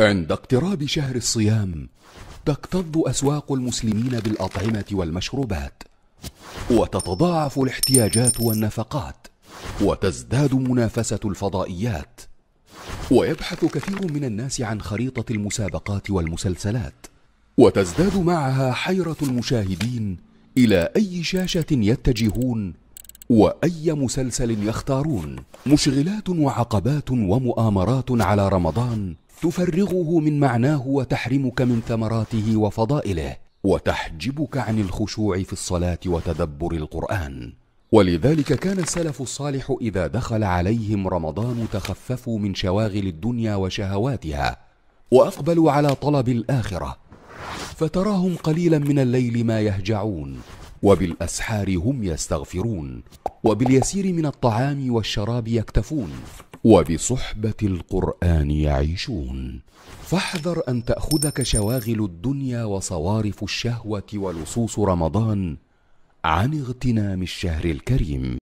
عند اقتراب شهر الصيام تكتظ اسواق المسلمين بالاطعمه والمشروبات وتتضاعف الاحتياجات والنفقات وتزداد منافسه الفضائيات ويبحث كثير من الناس عن خريطه المسابقات والمسلسلات وتزداد معها حيره المشاهدين الى اي شاشه يتجهون واي مسلسل يختارون مشغلات وعقبات ومؤامرات على رمضان تفرغه من معناه وتحرمك من ثمراته وفضائله وتحجبك عن الخشوع في الصلاه وتدبر القران ولذلك كان السلف الصالح اذا دخل عليهم رمضان تخففوا من شواغل الدنيا وشهواتها واقبلوا على طلب الاخره فتراهم قليلا من الليل ما يهجعون وبالاسحار هم يستغفرون وباليسير من الطعام والشراب يكتفون وبصحبه القران يعيشون فاحذر ان تاخذك شواغل الدنيا وصوارف الشهوه ولصوص رمضان عن اغتنام الشهر الكريم